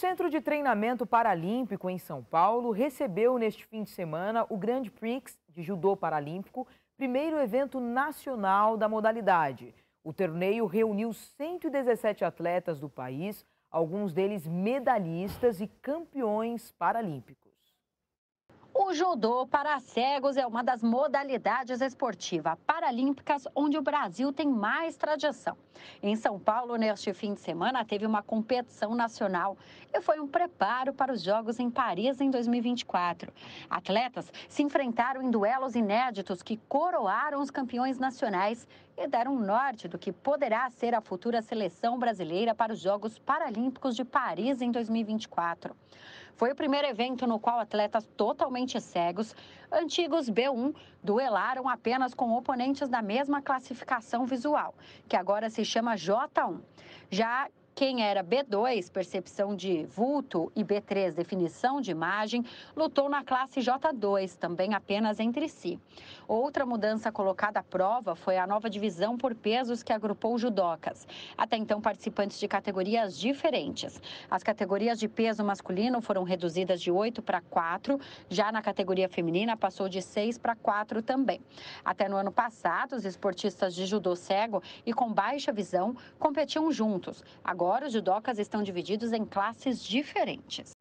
Centro de Treinamento Paralímpico em São Paulo recebeu neste fim de semana o Grand Prix de Judô Paralímpico, primeiro evento nacional da modalidade. O torneio reuniu 117 atletas do país, alguns deles medalhistas e campeões paralímpicos. O judô para cegos é uma das modalidades esportivas paralímpicas onde o Brasil tem mais tradição. Em São Paulo, neste fim de semana, teve uma competição nacional e foi um preparo para os Jogos em Paris em 2024. Atletas se enfrentaram em duelos inéditos que coroaram os campeões nacionais e dar um norte do que poderá ser a futura seleção brasileira para os Jogos Paralímpicos de Paris em 2024. Foi o primeiro evento no qual atletas totalmente cegos, antigos B1, duelaram apenas com oponentes da mesma classificação visual, que agora se chama J1. Já quem era B2, percepção de vulto, e B3, definição de imagem, lutou na classe J2, também apenas entre si. Outra mudança colocada à prova foi a nova divisão por pesos que agrupou judocas, até então participantes de categorias diferentes. As categorias de peso masculino foram reduzidas de 8 para 4, já na categoria feminina passou de 6 para 4 também. Até no ano passado, os esportistas de judô cego e com baixa visão competiam juntos. Agora, agora os judocas estão divididos em classes diferentes.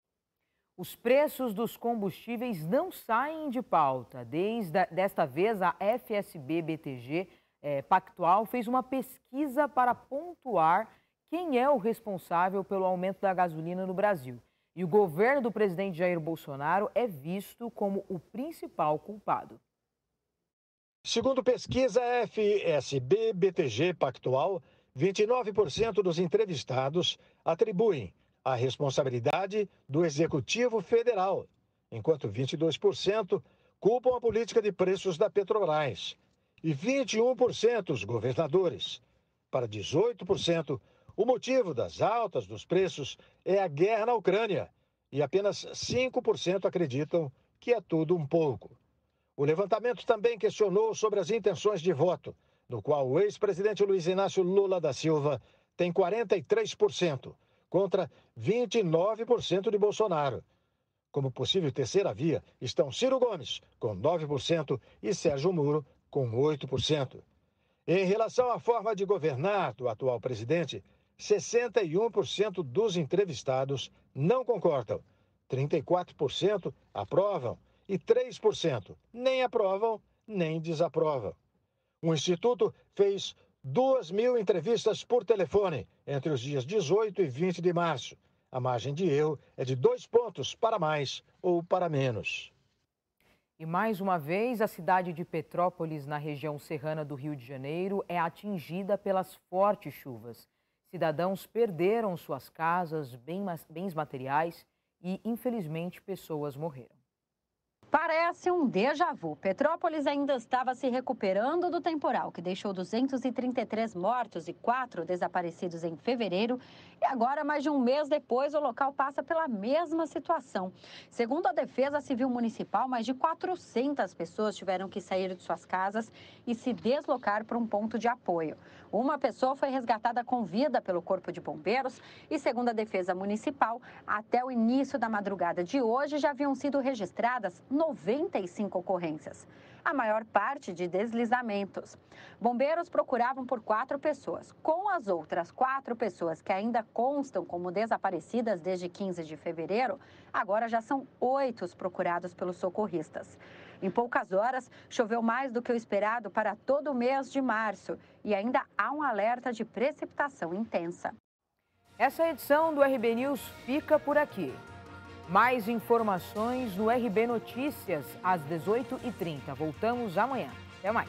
Os preços dos combustíveis não saem de pauta. Desde desta vez, a FSB BTG é, eh, Pactual fez uma pesquisa para pontuar quem é o responsável pelo aumento da gasolina no Brasil. E o governo do presidente Jair Bolsonaro é visto como o principal culpado. Segundo pesquisa FSB BTG Pactual, 29% dos entrevistados atribuem a responsabilidade do Executivo Federal, enquanto 22% culpam a política de preços da Petrobras e 21% os governadores. Para 18%, o motivo das altas dos preços é a guerra na Ucrânia e apenas 5% acreditam que é tudo um pouco. O levantamento também questionou sobre as intenções de voto no qual o ex-presidente Luiz Inácio Lula da Silva tem 43%, contra 29% de Bolsonaro. Como possível terceira via estão Ciro Gomes, com 9%, e Sérgio Muro, com 8%. Em relação à forma de governar do atual presidente, 61% dos entrevistados não concordam, 34% aprovam e 3% nem aprovam nem desaprovam. O Instituto fez 2 mil entrevistas por telefone entre os dias 18 e 20 de março. A margem de erro é de dois pontos para mais ou para menos. E mais uma vez, a cidade de Petrópolis, na região serrana do Rio de Janeiro, é atingida pelas fortes chuvas. Cidadãos perderam suas casas, bens materiais e, infelizmente, pessoas morreram. Parece um déjà vu. Petrópolis ainda estava se recuperando do temporal, que deixou 233 mortos e 4 desaparecidos em fevereiro. E agora, mais de um mês depois, o local passa pela mesma situação. Segundo a Defesa Civil Municipal, mais de 400 pessoas tiveram que sair de suas casas e se deslocar para um ponto de apoio. Uma pessoa foi resgatada com vida pelo Corpo de Bombeiros e, segundo a Defesa Municipal, até o início da madrugada de hoje já haviam sido registradas 95 ocorrências, a maior parte de deslizamentos. Bombeiros procuravam por quatro pessoas. Com as outras quatro pessoas que ainda constam como desaparecidas desde 15 de fevereiro, agora já são oito os procurados pelos socorristas. Em poucas horas, choveu mais do que o esperado para todo o mês de março e ainda há um alerta de precipitação intensa. Essa edição do RB News fica por aqui. Mais informações no RB Notícias, às 18h30. Voltamos amanhã. Até mais.